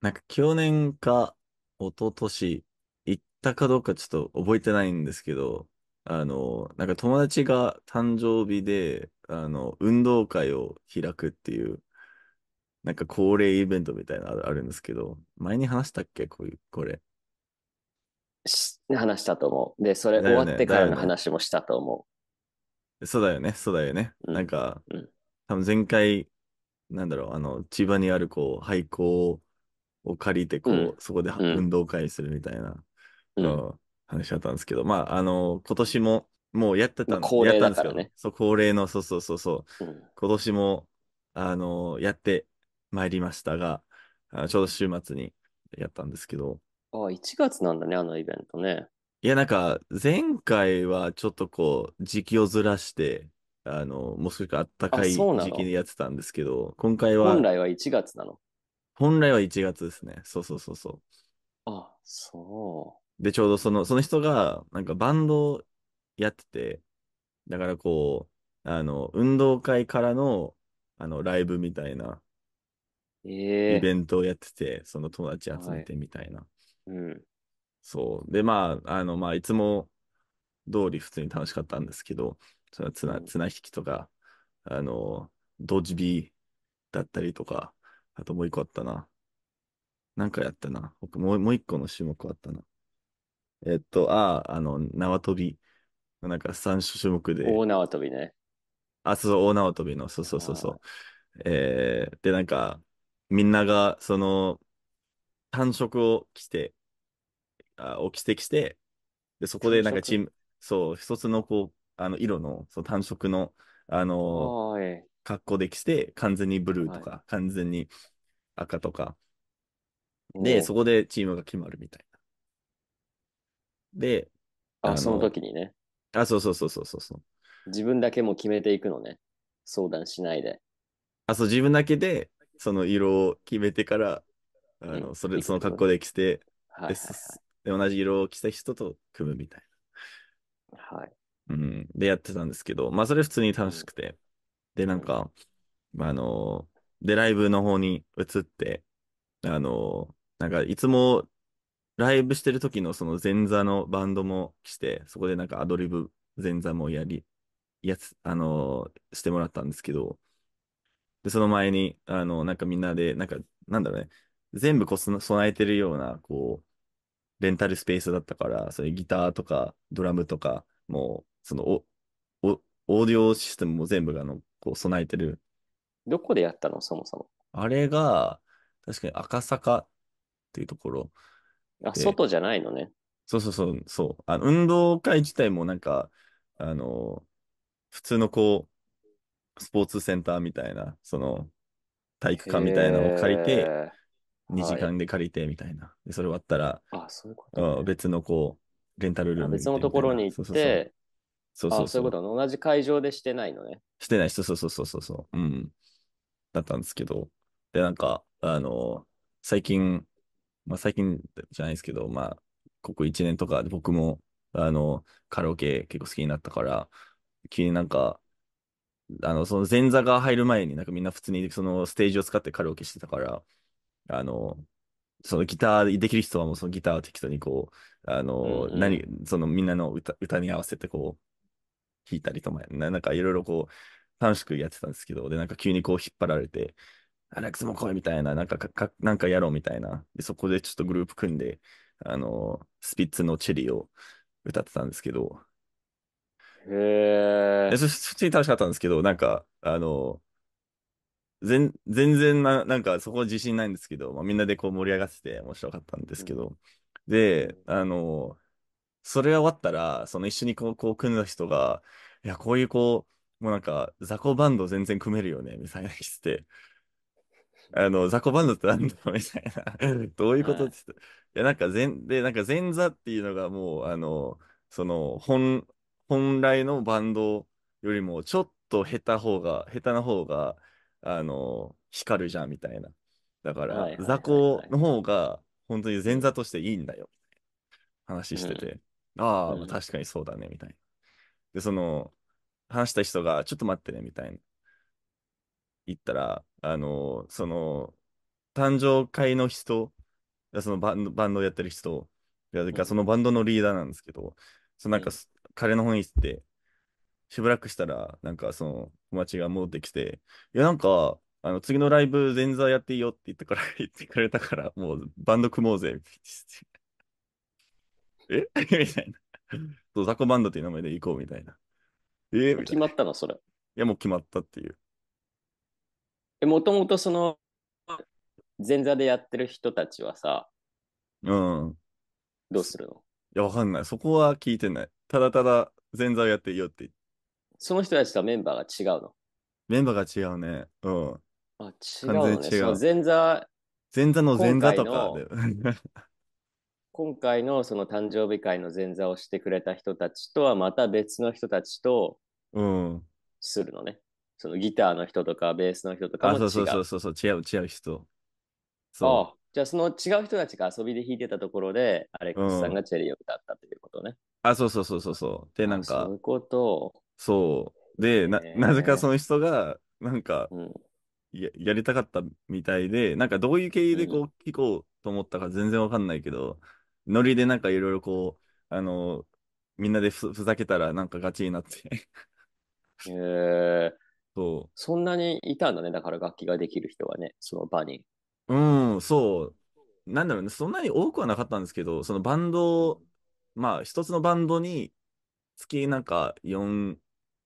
なんか去年か一昨年行ったかどうかちょっと覚えてないんですけど、あの、なんか友達が誕生日で、あの、運動会を開くっていう、なんか恒例イベントみたいなのあるんですけど、前に話したっけこういう、これ。話したと思う。で、それ終わってからの話もしたと思う。そうだよね、そうだよね。う。なんか、うん。多分前回、なんだろう、あの、千葉にあるこう、廃校を借りて、こう、うん、そこで運動会するみたいな、うん、話だったんですけど、まあ、あの、今年も、もうやってたん,、ね、やったんですよね、そう、恒例の、そうそうそうそう、うん、今年も、あの、やってまいりましたが、あちょうど週末にやったんですけど。ああ、1月なんだね、あのイベントね。いや、なんか、前回はちょっとこう、時期をずらして、あの、もう少しあったかい時期にやってたんですけど、今回は。本来は1月なの本来は1月ですね。そうそうそうそう。あ、そう。で、ちょうどその、その人が、なんかバンドやってて、だからこう、あの、運動会からの、あの、ライブみたいなえイベントをやってて、その友達集めてみたいな。うん。そう。で、まあ、あの、まあ、いつも通り普通に楽しかったんですけど、その綱、綱引きとか、あの、ドジビーだったりとか、あともう一個あったな。なんかやったな。僕もう、もう一個の種目あったな。えっと、ああ、あの、縄跳び。なんか3種目で。大縄跳びね。あ、そうそう、大縄跳びの。そうそうそうそう。えー、で、なんか、みんなが、その、単色を着て、あ、を着てきて、で、そこでなんかチーム、そう、一つのこう、あの、色の、その単色の、あの、ー格好できて、完全にブルーとか、はい、完全に赤とか。で、そこでチームが決まるみたいな。で、あ、あその時にね。あ、そうそうそうそうそうそう。自分だけも決めていくのね。相談しないで。あ、そう、自分だけで、その色を決めてから、あの、それ、その格好で着て、はいはいはい、で同じ色を着た人と組むみたいな。はい。うん。で、やってたんですけど、まあ、それ普通に楽しくて。で、なんか、あの、で、ライブの方に移って、あの、なんか、いつも、ライブしてる時のその前座のバンドも来て、そこでなんかアドリブ前座もやり、やつ、あの、してもらったんですけど、で、その前に、あの、なんかみんなで、なんか、なんだろうね、全部こうその備えてるような、こう、レンタルスペースだったから、それギターとか、ドラムとか、もう、その、お、お、オーディオシステムも全部が、あの、こう備えてる。どこでやったのそもそも。あれが、確かに赤坂っていうところ。あ、外じゃないのね。そうそうそう、そうあの運動会自体もなんか、あの、普通のこう、スポーツセンターみたいな、その、体育館みたいなのを借りて、2時間で借りてみたいな。でそれ終わったら、あ、そういうこと、ねうん別のこう、レンタルルームみたいな。別のところに行ってそうそうそうそうそうそう。そういうこと同じ会場でしてないのね。してない、そうそうそうそうそうう。ん。だったんですけど。で、なんか、あの、最近、まあ最近じゃないですけど、まあ、ここ1年とかで僕も、あの、カラオケ結構好きになったから、急になんか、あの、その前座が入る前になんかみんな普通にそのステージを使ってカラオケしてたから、あの、そのギターできる人はもうそのギターを適当にこう、あの、うんうん、何、そのみんなの歌歌に合わせてこう、弾いたりとか、なんかいろいろこう、楽しくやってたんですけど、で、なんか急にこう引っ張られて、アレックスも来いみたいな、なんかかなんかやろうみたいな。で、そこでちょっとグループ組んで、あの、スピッツのチェリーを歌ってたんですけど。へえ。そっちに楽しかったんですけど、なんか、あの、全全然な、なんかそこは自信ないんですけど、まあ、みんなでこう盛り上がってて面白かったんですけど、うん、で、あの、それが終わったら、その一緒にこう、こう組んだ人が、いや、こういうこう、もうなんか、雑魚バンド全然組めるよね、みたいな人って、あの、雑魚バンドってなんだろうみたいな。どういうことって言っていや、なんか前、で、なんか前座っていうのがもう、あの、その、本、本来のバンドよりも、ちょっと下手方が、下手な方が、あの、光るじゃん、みたいな。だから、雑魚の方が、本当に前座としていいんだよ、話してて。ああ、確かにそうだね、みたいな。で、その、話した人が、ちょっと待ってね、みたいな。言ったら、あの、その、誕生会の人、そのバンドバンドをやってる人、かそのバンドのリーダーなんですけど、そのなんか、彼の本行って、しばらくしたら、なんかその友達が戻ってきて、いやなんか、あの次のライブ前座やっていいよって言ってから、言ってくれたから、もうバンド組もうぜってえ みたいな。そう、ザコバンドっていう名前で行こうみたいな。えー、決まったの、それ。いや、もう決まったっていう。え、もともとその、前座でやってる人たちはさ、うん。どうするのいや、わかんない。そこは聞いてない。ただただ前座をやっていいよってその人たちとはメンバーが違うのメンバーが違うね。うん。あ、違う、ね、前座。前座の前座とかで。今回のその誕生日会の前座をしてくれた人たちとはまた別の人たちとするのね。うん、そのギターの人とかベースの人とかも違う。あそうそうそうそう、違う違う人。そう。じゃあその違う人たちが遊びで弾いてたところで、アレックスさんがチェリーを歌ったということね。うん、あ、そうそうそうそうそう。で、なんか。そういうこと。そう。で、な、なぜかその人が、なんか、うんや、やりたかったみたいで、なんかどういう経緯でこう、聞こうと思ったか全然わかんないけど、ノリでなんかいろいろこう、あの、みんなでふざけたらなんかガチになってへえ。そう。そんなにいたんだね、だから楽器ができる人はね、その場に。うん、そう。なんだろうね、そんなに多くはなかったんですけど、そのバンド、まあ、一つのバンドに月なんか4、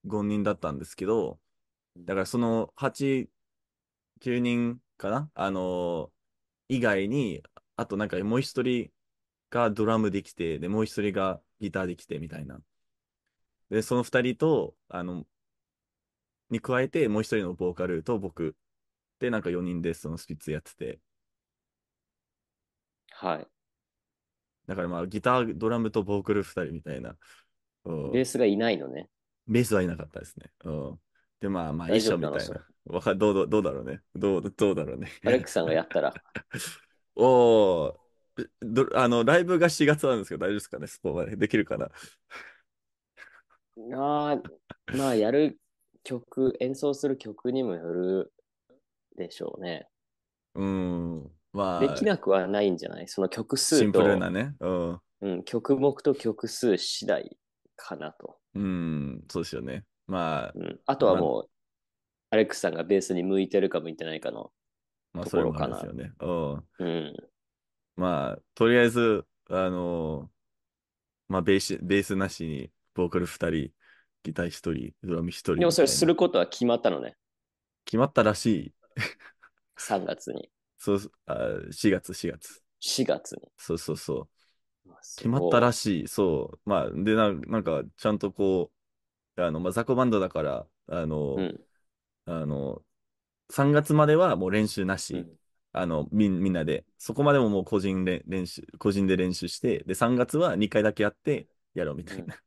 5人だったんですけど、だからその8、9人かなあのー以外に、あとなんかもう一人、がドラムできて、で、もう一人がギターできてみたいな。で、その二人と、あの、に加えて、もう一人のボーカルと僕で、なんか4人でそのスピッツやってて。はい。だからまあ、ギター、ドラムとボーカル二人みたいな。ベースがいないのね。ベースはいなかったですね。うんで、まあまあ、大一緒みたいな。わかどうどうどうだろうね。どうどうだろうね。アレックさんがやったら。おお、どあの、ライブが4月なんですけど、大丈夫ですかねスポまで。できるかなあまあ、やる曲、演奏する曲にもよるでしょうね。うん。まあ、できなくはないんじゃないその曲数と。シンプルなね。うん。うん、曲目と曲数次第かなと。うん、そうですよね。まあ。うん、あとはもう、まあ、アレックスさんがベースに向いてるか向いてないかのまあ、そうかな。そうですよね。うん。うんまあ、とりあえず、あのまあ、ベース、ベースなしに、ボーカル2人、ギター1人、ドラム1人。でもそれすることは決まったのね。決まったらしい。3月に。そうあ、4月、4月。4月に。そうそうそう。決まったらしい。そう。まあ、で、ななんか、ちゃんとこう、あの、まあ、雑魚バンドだから、あの、うん、あの、3月まではもう練習なし。あの、み、みんなで、そこまでももう個人で練習、個人で練習して、で、3月は2回だけやって、やろうみたいな。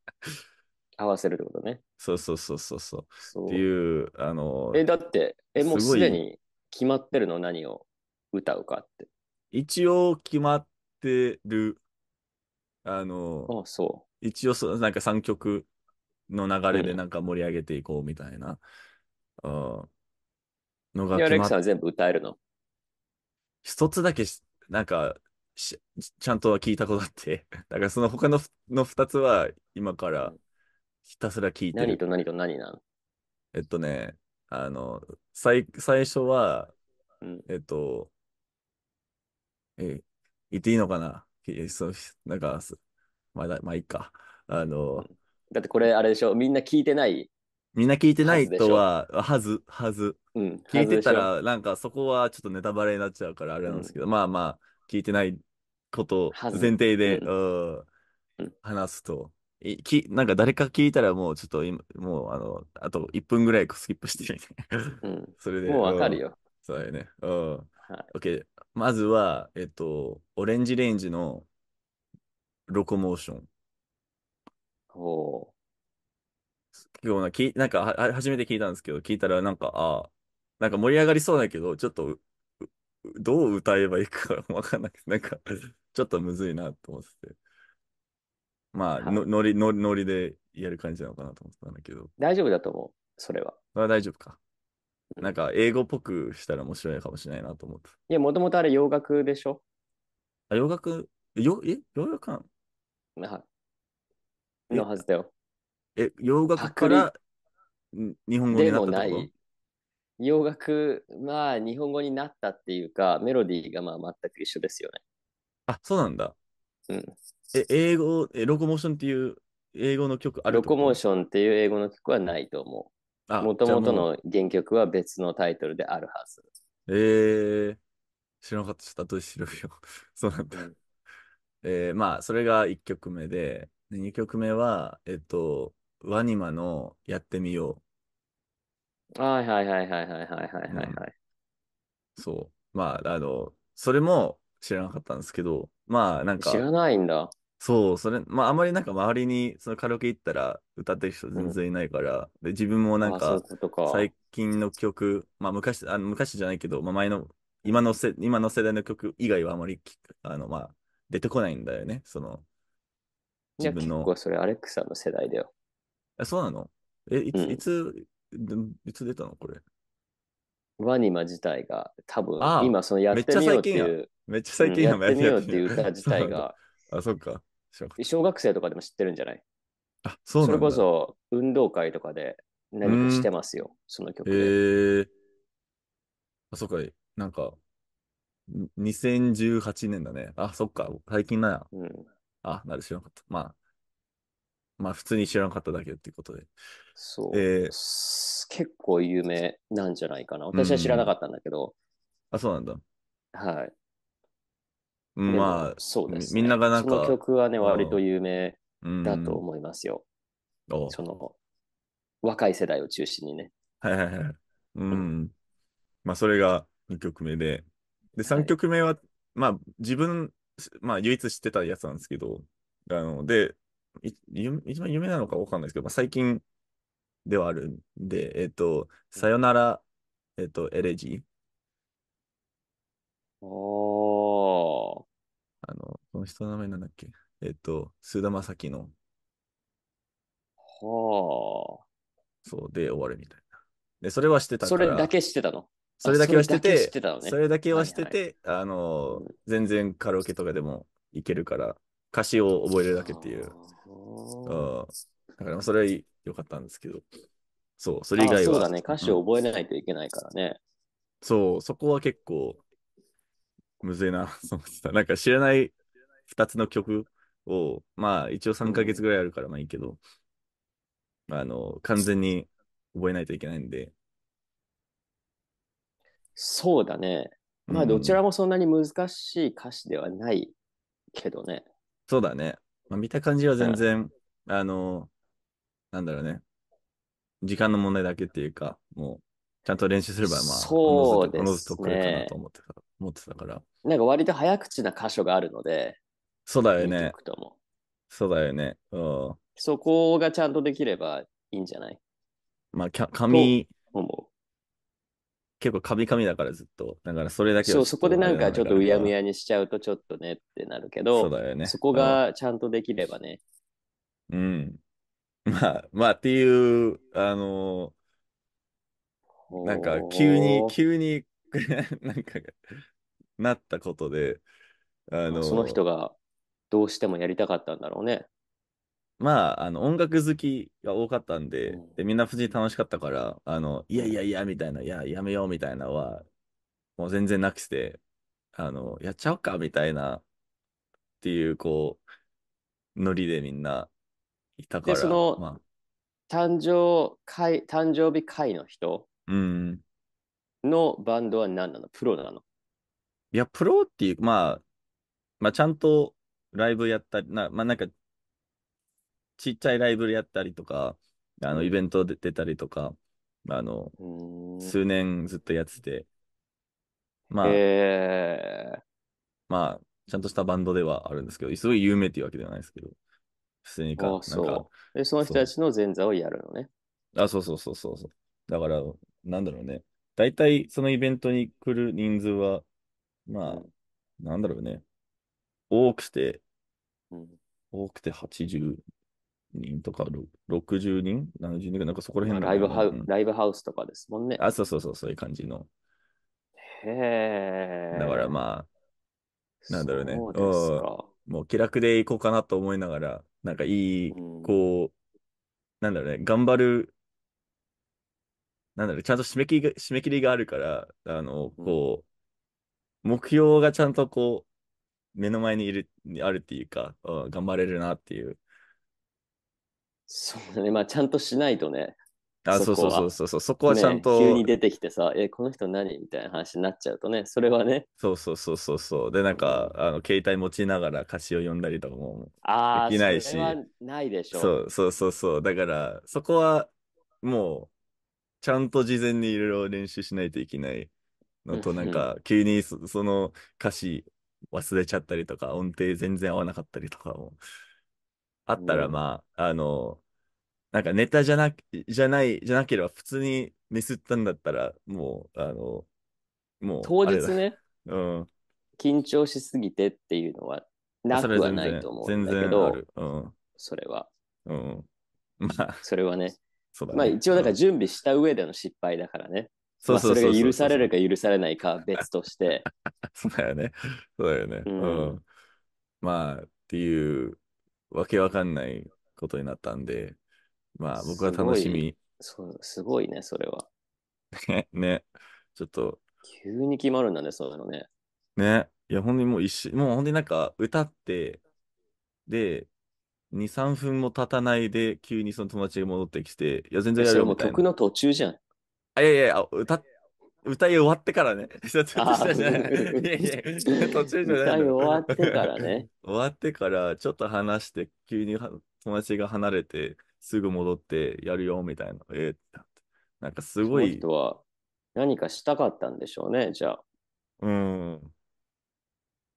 合わせるってことね。そうそうそうそうそう。っていう、あの、え、だって、え、もうすでに決まってるの何を歌うかって。一応決まってる。あの、あそう。一応そう、なんか3曲の流れでなんか盛り上げていこうみたいな。うん。のが決まっレクさんは全部歌えるの一つだけし、なんかし、ちゃんとは聞いたことあって、だからその他のの二つは今からひたすら聞いて何と何と何なのえっとね、あの、最最初は、えっと、え、言っていいのかなえそう、なんか、まだ、まあいいか。あの、だってこれあれでしょみんな聞いてないみんな聞いてないとは、はず、はず、聞いてたら、なんかそこはちょっとネタバレになっちゃうからあれなんですけど、うん、まあまあ、聞いてないこと前提で、うん、話すと。いきなんか誰か聞いたらもうちょっと今、もうあの、あと1分ぐらいスキップしてみて。うん、それで。もうわかるよ。そうよね。うん。はい、OK。まずは、えっと、オレンジレンジのロコモーション。おお。今日な、なんかは初めて聞いたんですけど、聞いたらなんか、ああ、なんか盛り上がりそうだけど、ちょっとどう歌えばいいか わかんないなんかちょっとむずいなと思ってて。まあ、はり、のノリ、ノリ、ノリでやる感じなのかなと思ってたんだけど。大丈夫だと思う、それは。あ大丈夫か。なんか、英語っぽくしたら面白いかもしれないなと思って。いや、もともとあれ洋楽でしょあ、洋楽、よ、え、洋楽かはのはずだよ。え、洋楽からん日本語になったってない洋楽、まあ、日本語になったっていうか、メロディーがまあ全く一緒ですよね。あ、そうなんだ。うん。え、英語、え、ロコモーションっていう英語の曲あるロコモーションっていう英語の曲はないと思う。もともとの原曲は別のタイトルであるはず。えー、知らなかった。ちょっと後で調べよう。そうなんだ。えー、まあ、それが1曲目で、2曲目は、えっと、ワニマのやってみよう。はいはいはいはいはいはいはいはい、はいそう。まあ、あの、それも知らなかったんですけど、まあなんか、知らないんだ。そう、それ、まああまりなんか周りにそのカラオケ行ったら歌ってる人全然いないから、で、自分もなんか最近の曲、まあ昔、あの昔じゃないけど、まあ前の、今のせ、今の世代の曲以外はあまりあの、まあ、出てこないんだよね。その、い自や、分結の、構それアレックさんの世代だよ。あそうなのえ、いつ、うんいつ、いつ出たのこれ。ワニマ自体が多分ああ今そのやってみようっていうめっちゃ最近ややってみようっていう歌自体が あ、そっか。小学生とかでも知ってるんじゃないあ、そうそなんれこそ運動会とかで何かしてますよ、その曲えー、あ、そっか。なんか、2018年だね。あ、そっか。最近なや。うん、あ、なるしなかった。まあ、まあ普通に知らなかっただけっていうことで。そう。えー、結構有名なんじゃないかな。私は知らなかったんだけど。あ、そうなんだ。はい。まあ、そうです、ね、みんながなんか。その曲はね、割と有名だと思いますよ。その、若い世代を中心にね。はいはいはい。うん。まあ、それが2曲目で。で、3曲目は、はい、まあ、自分、まあ、唯一知ってたやつなんですけど、あの、で、一番有名なのかわかんないですけど、まあ、最近ではあるんで、えっ、と、さよなら、えっ、と、エレジー。おー。あの、この人の名前なんだっけえっ、と、菅田将暉の。はあ。そう、で終わるみたいな。で、それはしてたから。それだけしてたのそれだけはしてて、それだけはしてて、あの、全然カラオケとかでもいけるから、歌詞を覚えるだけっていう。あだからそれは良かったんですけど。そう、それ以外は。そうだね、歌詞を覚えないといけないからね。うん、そう、そこは結構、むずいな、そ思た。なんか知らない2つの曲を、まあ一応3ヶ月ぐらいあるからまあいいけど、うん、あの、完全に覚えないといけないんで。そうだね。まあどちらもそんなに難しい歌詞ではないけどね。うん、そうだね。まあ、見た感じは全然、あの、なんだろうね。時間の問題だけっていうか、もう、ちゃんと練習すれば、まあ、そうですね。ずとかなと思ってた思ってたから。なんか割と早口な箇所があるので、そうだよね。そうだよね。うん。そこがちゃんとできればいいんじゃないまあ、紙結構カビカビだからずっと。だからそれだけ、そう、そこでなんかちょっとうやむやにしちゃうとちょっとねってなるけど、そうだよね。そこがちゃんとできればね。うん。まあ、まあっていう、あのー、なんか急に、急になんかなったことで、あのー、その人がどうしてもやりたかったんだろうね。まあ、あの音楽好きが多かったんで、でみんな普通に楽しかったから、あのいやいやいやみたいな、いや、やめようみたいなのは、もう全然なくして、あのやっちゃおうかみたいなっていう、こう、ノリでみんないたから。で、その、まあ、誕生会、誕生日会の人のバンドは何なのプロなのいや、プロっていう、まあ、まあ、ちゃんとライブやったり、なまあ、なんかちっちゃいライブやったりとか、あの、イベントで出たりとか、あの、数年ずっとやってて、まあ、えー、まあ、ちゃんとしたバンドではあるんですけど、すごい有名っていうわけではないですけど、普通にか、なんか。え、その人たちの前座をやるのね。あ、そうそうそうそう。だから、なんだろうね。大体そのイベントに来る人数は、まあ、うん、なんだろうね。多くて、うん、多くて80人とか、60人 ?70 人なんかそこら辺ライブハウ、ライブハウスとかですもんね。あ、そうそうそう、そういう感じの。へー。だからまあ、なんだろうね。そうですか。もう気楽でいこうかなと思いながら、なんかいい、こう、なんだろうね、頑張る、なんだろう、ちゃんと締め切りが締め切りがあるから、あの、こう、目標がちゃんとこう、目の前にいる、あるっていうか、うん、頑張れるなっていうそうだね、まあちゃんとしないとね。あ、そうそうそうそうそう、そこはちゃんと、ね、急に出てきてさ、え、この人何みたいな話になっちゃうとね、それはね。そうそうそうそうそう。で、なんか、あの携帯持ちながら歌詞を読んだりとかもできないし。ないでしょ。そうそうそうそう。だから、そこはもう、ちゃんと事前にいろいろ練習しないといけないのと、なんか、急にその歌詞忘れちゃったりとか、音程全然合わなかったりとかも。あったら、まあ、あの、なんかネタじゃな、じゃない、じゃなければ普通にミスったんだったら、もう、あの、もう。当日ね。うん。緊張しすぎてっていうのは、なくはないと思うんだけど、うん、それは。うん。まあ。それはね。ねまあ一応だから準備した上での失敗だからね。それが許されるか許されないか別として。そうだよね。そうだよね。うん、まあっていうわけわかんないことになったんで、まあ僕は楽しみ。すごいね、それは。ね、ちょっと。急に決まるんだね、そういうのね。ね、いや、ほんにもう一瞬、もうほんになんか歌って、で、2、3分も経たないで、急にその友達が戻ってきて、いや、全然やるよみたいな。それも曲の途中じゃん。あ、いやいや、歌っ歌い終わってからね。途中じゃない。いやいや、途中じゃない。歌い終わってからね。終わってから、ちょっと話して、急に友達が離れて、すぐ戻ってやるよみたいな。えー、なんかすごい。人は何かしたかったんでしょうね、じゃあ。うん。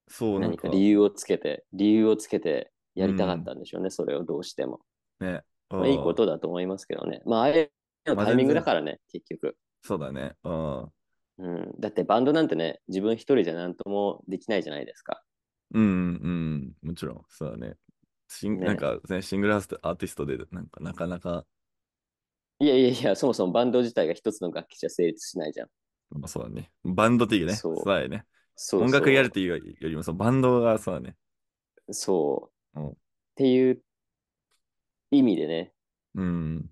そうなんか。理由をつけて、理由をつけてやりたかったんでしょうね、うん、それをどうしても。ね。まあ、いいことだと思いますけどね。まあ、あれのタイミングだからね、結局。そうだね。うん。うん、だってバンドなんてね、自分一人じゃなんともできないじゃないですか。うんうん、もちろん、そうだね。シン、ねなんか、ね、シングルアーティストで、なんか、なかなか。いやいやいや、そもそもバンド自体が一つの楽器じゃ成立しないじゃん。まあ、そうだね。バンドっていうね。そうだね。そう音楽やるっていうよりも、そのバンドがそうだね。そう。うん、っていう意味でね。うん。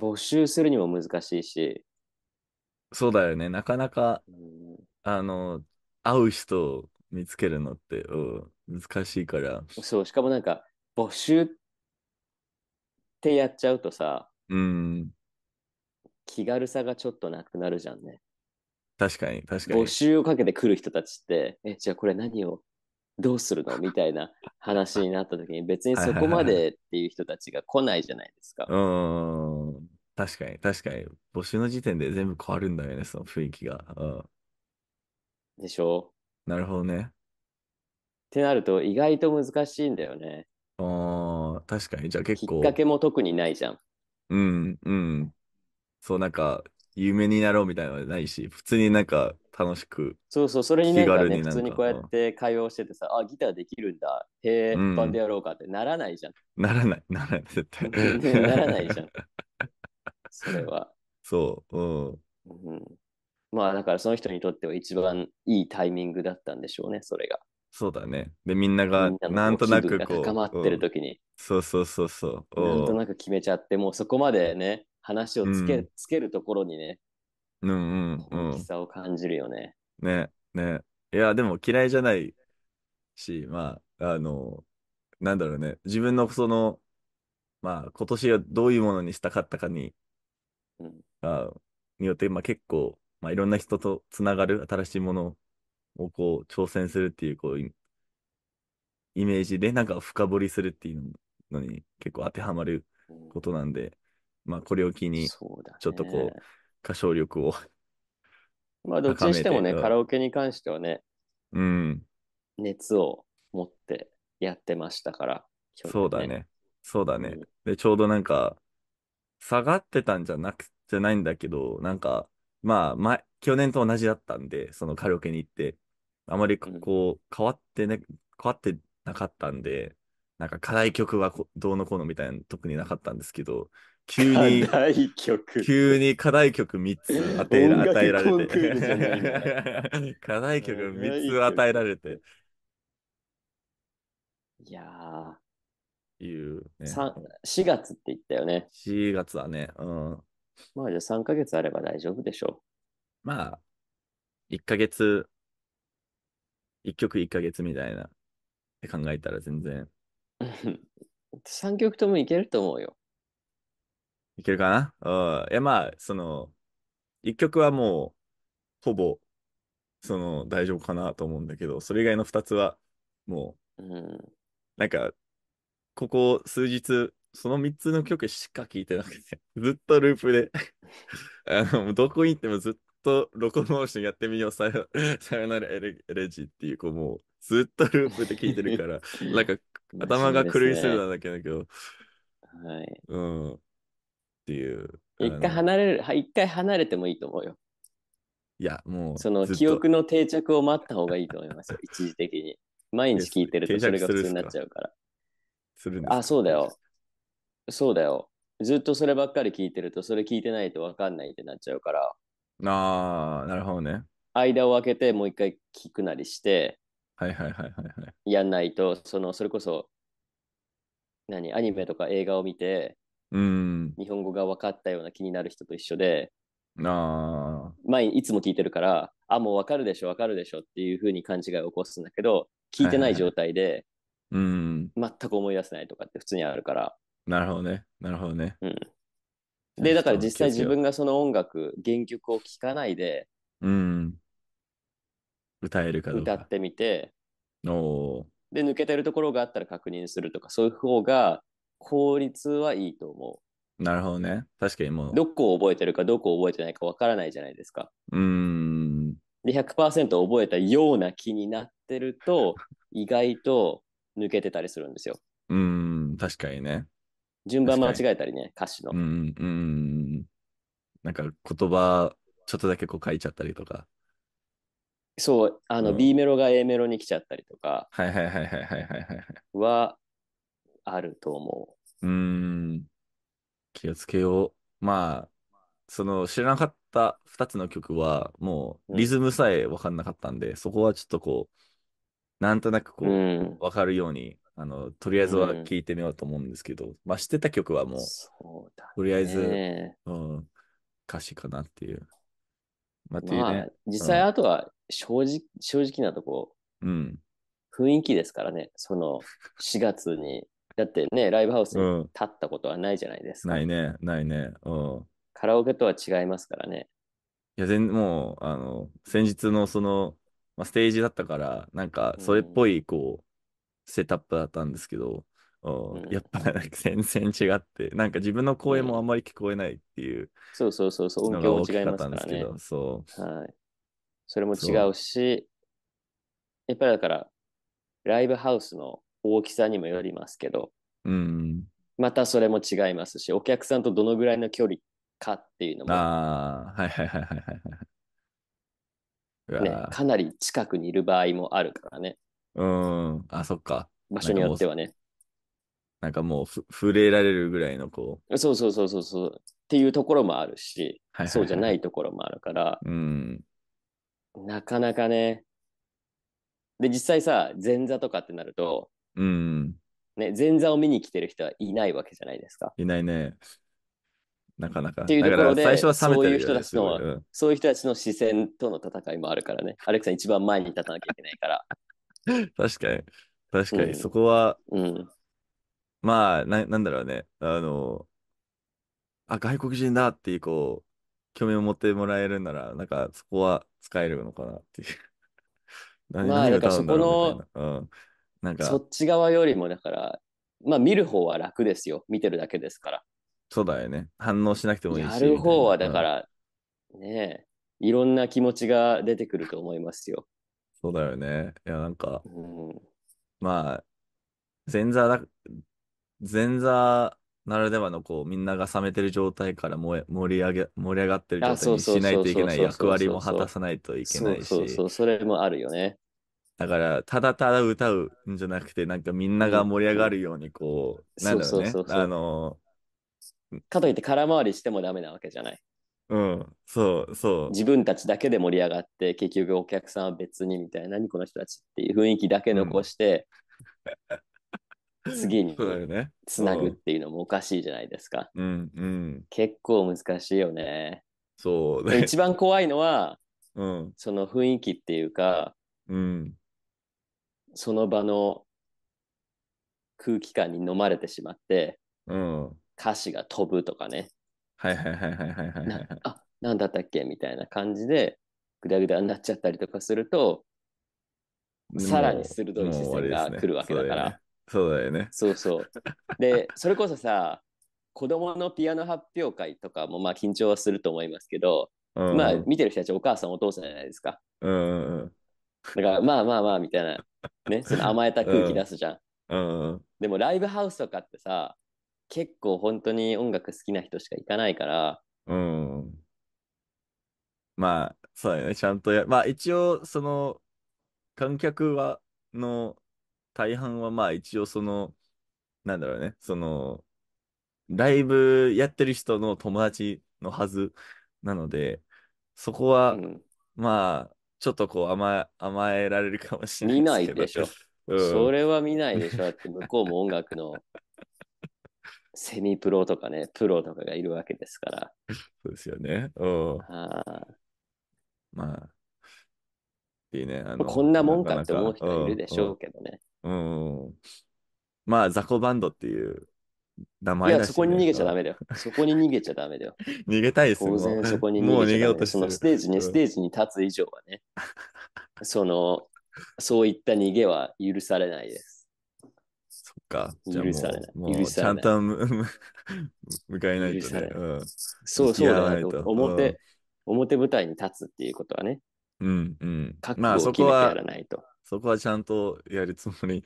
募集するにも難しいし。そうだよね。なかなか、うん、あの、会う人を見つけるのって、難しいから。そう、しかもなんか、募集ってやっちゃうとさ、うん。気軽さがちょっとなくなるじゃんね。確かに、確かに。募集をかけてくる人たちって、え、じゃあこれ何をどうするのみたいな話になった時に別にそこまでっていう人たちが来ないじゃないですか。はいはいはい、うん。確かに、確かに。募集の時点で全部変わるんだよね、その雰囲気が。でしょなるほどね。ってなると、意外と難しいんだよね。ああ、確かに。じゃあ結構。きっかけも特にないじゃん。うん、うん。そう、なんか、有名になろうみたいなのないし、普通になんか楽しく。そうそう、それにね、ね普通にこうやって会話をしててさ、あ、ギターできるんだ。へえ、うん、ンドやろうかってならないじゃん。ならない、ならない、絶対。ならないじゃん。それは。そう、うん。うん。まあだからその人にとっては一番いいタイミングだったんでしょうね、それが。そうだね。で、みんながなんとなくこう。高まってる時に。そうそうそうそう。なんとなく決めちゃって、もうそこまでね、話をつけ,、つけるところにね、うんうんうん。大きさを感じるよね。ね、ね。いや、でも嫌いじゃないし、まあ、あの、なんだろうね。自分のその、まあ、今年はどういうものにしたかったかにあによって、まあ結構、まあいろんな人とつながる新しいものをこう挑戦するっていう、こう、イメージでなんか深掘りするっていうのに結構当てはまることなんで、まあこれを機に、ちょっとこう、うね、歌唱力をまあどっちにしてもね、カラオケに関してはね、うん。熱を持ってやってましたから。ね、そうだね。そうだね、うん、で、ちょうどなんか、下がってたんじゃなく、じゃないんだけど、なんか、まあ、前、去年と同じだったんで、そのカラオケに行って、あまりこう、変わってね、変わってなかったんで、なんか課題曲はどうのこうのみたいな特になかったんですけど、急に、急に課題曲3つ与えら与えられて、課題曲3つ与えられて。いやいうね、4月って言ったよね。4月はね。うん。まあじゃあ3ヶ月あれば大丈夫でしょう。まあ、1ヶ月、1曲1ヶ月みたいなって考えたら全然。3 曲ともいけると思うよ。いけるかなうん。いやまあ、その、1曲はもう、ほぼ、その、大丈夫かなと思うんだけど、それ以外の2つは、もう、うん、なんか、ここ数日、その3つの曲しか聴いてなくて、ずっとループで あの、どこに行ってもずっとロコモーションやってみよう、さよ さよならエレエレジっていう、こう、もう、ずっとループで聴いてるから、なんか、頭が狂いするなだけだけど、ね、はい。うん。っていう。一回離れる、一回離れてもいいと思うよ。いや、もう。その記憶の定着を待った方がいいと思いますよ、一時的に。毎日聞いてるとそれが普通になっちゃうから。するんですあ、そうだよ。そうだよ。ずっとそればっかり聞いてると、それ聞いてないと分かんないってなっちゃうから、ああ、なるほどね。間を空けてもう一回聞くなりして、はいはいはいはい、はい。やんないと、その、それこそ、何、アニメとか映画を見て、うん。日本語が分かったような気になる人と一緒で、ああ。前いつも聞いてるから、あ、もう分かるでしょ、分かるでしょっていうふうに勘違いを起こすんだけど、聞いてない状態で、うん。全く思い出せないとかって普通にあるから。なるほどね。なるほどね。うん。で、だから実際自分がその音楽、原曲を聴かないで、うん。歌えるかどうか。歌ってみて、おで、抜けてるところがあったら確認するとか、そういう方が効率はいいと思う。なるほどね。確かにもう。どこを覚えてるか、どこを覚えてないかわからないじゃないですか。うん。で、100%覚えたような気になってると、意外と抜けてたりするんですよ。うん、確かにね。順番間違えたりね、歌詞の。うん、うん。なんか言葉、ちょっとだけこう書いちゃったりとか。そう、あの、うん、B メロが A メロに来ちゃったりとか。はいはいはいはいはいはい。は、あると思う。うん。気をつけよう。まあ、その知らなかった2つの曲は、もうリズムさえ分かんなかったんで、うん、そこはちょっとこう、なんとなくこう、うん、分かるように、あの、とりあえずは聴いてみようと思うんですけど、うん、まあ、知ってた曲はもう、うとりあえず、うん、歌詞かなっていう。まあ、まあね、実際、あとは正直、正直なとこ、うん、雰囲気ですからね、その4月に。だってね、ライブハウスに立ったことはないじゃないですか。ないね、ないね。うん。カラオケとは違いますからね。いや、全もう、あの、先日のその、まあ、ステージだったから、なんか、それっぽい、こう、セットアップだったんですけど、うん、やっぱ全然違って、なんか自分の声もあんまり聞こえないっていう。そうそうそうそう、音響も違いますからね。そう。はい。それも違うし、やっぱりだから、ライブハウスの大きさにもよりますけど、うん、またそれも違いますし、お客さんとどのぐらいの距離かっていうのも。ああ、はいはいはいはいはい。ね、かなり近くにいる場合もあるからね。うん、あ、そっか。場所によってはね。なんかもう触れられるぐらいのこう。そうそうそうそうそう。っていうところもあるし、そうじゃないところもあるから、うん、なかなかね。で、実際さ、前座とかってなると、うんね、前座を見に来てる人はいないわけじゃないですか。いないね。なかなか。っていうところで、そういう人たちの、うん、そういう人たちの視線との戦いもあるからね。アレクさん一番前に立たなきゃいけないから。確かに、確かに、そこは、うん、まあな、なんだろうね。あの、あ、外国人だっていう、こう、興味を持ってもらえるなら、なんかそこは使えるのかなっていう。何まあ、だからそこの、うん、なんかそっち側よりも、だから、まあ見る方は楽ですよ。見てるだけですから。そうだよね。反応しなくてもいいし。やる方はだから、ねえ、いろんな気持ちが出てくると思いますよ。そうだよね。いや、なんか、うん、まあ、前座だ、前座ならではのこう、みんなが冷めてる状態から盛り上げ、盛り上がってる状態そうにそうしないといけない役割も果たさないといけないいそうそう、それもあるよね。だから、ただただ歌うんじゃなくて、なんかみんなが盛り上がるようにこう、なんだろうねあの、かといって空回りしてもダメなわけじゃない。うん、そうそう。自分たちだけで盛り上がって、結局お客さんは別にみたいな、何この人たちっていう雰囲気だけ残して、うん、次につなぐっていうのもおかしいじゃないですか。うんうん、結構難しいよね。そうね一番怖いのは、うん、その雰囲気っていうか、うん、その場の空気感に飲まれてしまって、うん、歌詞が飛ぶとかね。はいはいはいはいはいはい、あ、なんだったっけみたいな感じで、ぐだぐだになっちゃったりとかすると、さらに鋭い視線が来るわけだから。そうだよね。そう、そう。で、それこそさ、子供のピアノ発表会とかもまあ緊張はすると思いますけど、うんまあ見てる人たちお母さんお父さんじゃないですか。うん、うん、だからまあまあまあみたいな、ね、その甘えた空気出すじゃん。うん、うん、でもライブハウスとかってさ、結構本当に音楽好きな人しか行かないから、うん。まあ、そうだよね。ちゃんとや、まあ一応、その、観客は、の大半はまあ一応その、なんだろうね、その、ライブやってる人の友達のはずなので、そこは、うん、まあ、ちょっとこう甘え、甘えられるかもしれない見ないでしょ。うん、それは見ないでしょ。って向こうも音楽のセミプロとかね、プロとかがいるわけですから。そうですよね。うん。まあ、いいね。あのこんなもんかって思う人いるでしょうけどね。うん。まあ、ザコバンドっていう名前だし、ね、いや、そこに逃げちゃダメだよ。そこに逃げちゃダメだよ。逃げたいですよ当然そこに逃げようと、メ。そのステージに、ステージに立つ以上はね、その、そういった逃げは許されないです。か。じゃあもう、もうちゃんと向か えないとね。うん、そうそうだなと表、うん、表舞台に立つっていうことはね。うんうん。やらないと。まあ、そこは、そこはちゃんとやるつもり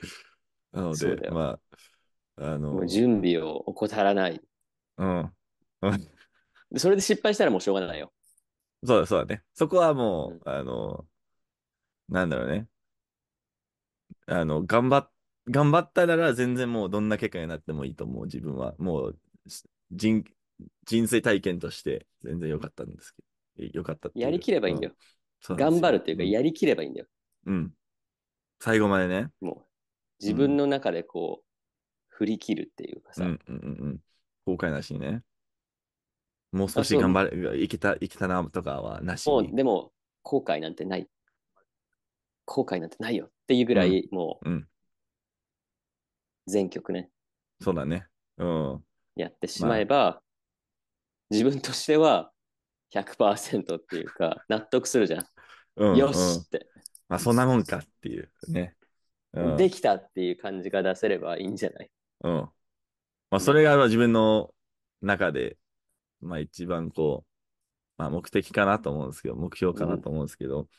なので、まあ、あの。準備を怠らない。うん。それで失敗したらもうしょうがないよ。そうだそうだね。そこはもう、うん、あの、なんだろうね。あの、頑張って、頑張ったなら全然もうどんな結果になってもいいと思う、自分は。もう人、人生体験として全然良かったんですけど。良かったやりきればいいんだよ。頑張るっていうか、やりきればいいんだよ。うん。最後までね。もう、自分の中でこう、うん、振り切るっていうかさ。うんうんうん。後悔なしにね。もう少し頑張れ、いけた、いけたなとかはなしもう、でも、後悔なんてない。後悔なんてないよっていうぐらい、うん、もう、うん全曲ね、そうだね。うん。やってしまえば、自分としては100%っていうか、納得するじゃん。うんうんよしって、まあそんなもんかっていうね。うん。できたっていう感じが出せればいいんじゃないうん。まあそれが自分の中で、まあ一番こう、まあ目的かなと思うんですけど、目標かなと思うんですけど、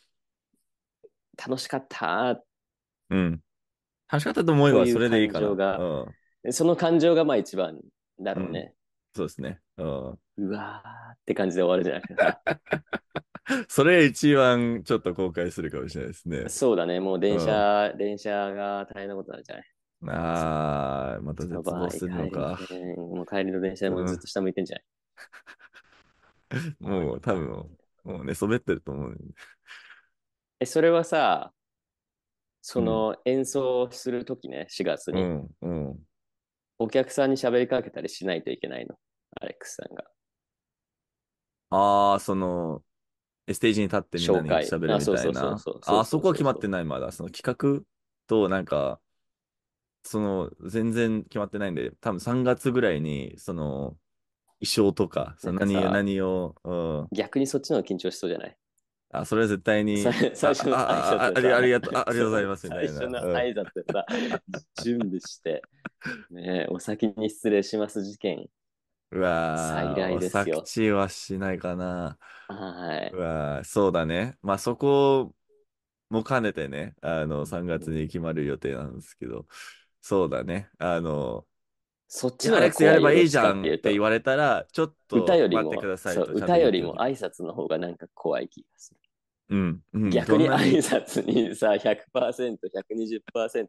楽しかったーうん。楽しかったと思えばそれでいいから。ううん、その感情がまあ一番だろうね。うん、そうですね。うん、うわーって感じで終わるじゃな それ一番ちょっと後悔するかもしれないですね。そうだね。もう電車、うん、電車が大変なことあるじゃない。ああ、また絶望するのか。もう帰りの電車でもずっと下向いてんじゃない、うん、もう多分、もう寝そべってると思う、ね。え、それはさ、その演奏するときね、4月に、うんうん、お客さんに喋りかけたりしないといけないの、アレックスさんが。ああ、その、ステージに立ってみんなに喋るみたいな。あそこは決まってない、まだ。その企画と、なんか、その、全然決まってないんで、多分3月ぐらいに、その、衣装とか、その何何を、うん、逆にそっちの方が緊張しそうじゃないあ、それは絶対に。最初の挨拶ありがとう、ありがとうございます。最初の挨拶さ、準備して、ね、お先に失礼します事件。うわぁ、お察ちはしないかな。はい。うわそうだね。まあそこも兼ねてね、あの、3月に決まる予定なんですけど、そうだね。あの、そっちのやればいいじゃんって言われたら、ちょっと歌よりも、歌よりも挨拶の方がなんか怖い気がする。うんうん、逆に挨拶にさ、100%、120%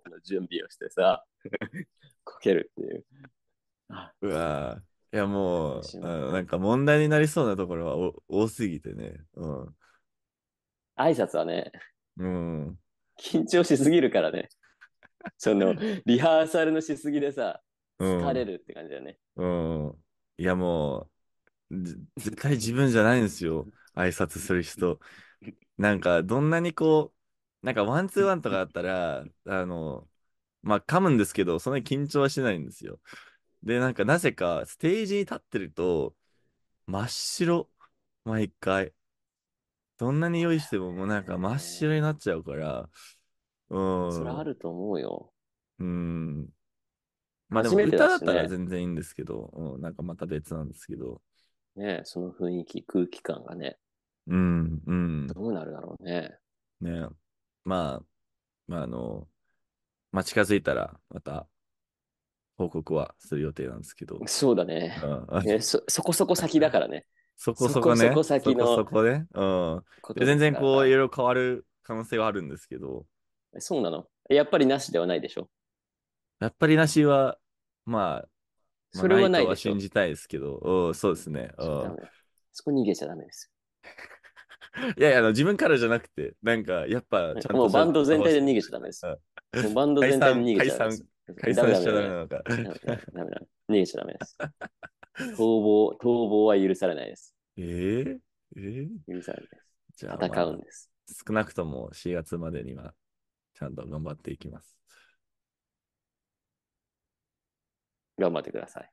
の準備をしてさ、こけるっていう。うわいやもうあ、なんか問題になりそうなところは多すぎてね。うん。挨拶はね、うん。緊張しすぎるからね。その、リハーサルのしすぎでさ、疲れるって感じだね。うん、うん、いやもう、絶対自分じゃないんですよ。挨拶する人。なんかどんなにこう、なんかワンツーワンとかあったら、あの、まあ噛むんですけど、そんなに緊張はしないんですよ。で、なんかなぜかステージに立ってると、真っ白、毎回。どんなに用意してももうなんか真っ白になっちゃうから、うん。それあると思うよ。うん。まあでも歌だったら全然いいんですけど、うん、なんかまた別なんですけど。ねその雰囲気、空気感がね。うん、うん。どうなるだろうね。ねまあ、まあ、あの、まあ、近づいたら、また、報告はする予定なんですけど。そうだね。うん、ねそそこそこ先だからね。そこそこね。そこ先の。そこそこね。うん。全然こう、いろいろ変わる可能性はあるんですけど。そうなのやっぱりなしではないでしょやっぱりなしは、まあ、まあ、それはないでしょ信じたいですけど、そうですね。そこ逃げちゃダメです。いやいや自分からじゃなくて、なんか、やっぱ、ちゃんと。もうバンド全体で逃げちゃダメです。もうバンド全体で逃げちゃダメです。解散しちゃダメなのか。ダメだ。逃げちゃダメです。逃亡、逃亡は許されないです。えー、えー、許されないです。じゃあ、戦うんです、少なくとも4月までには、ちゃんと頑張っていきます。頑張ってください。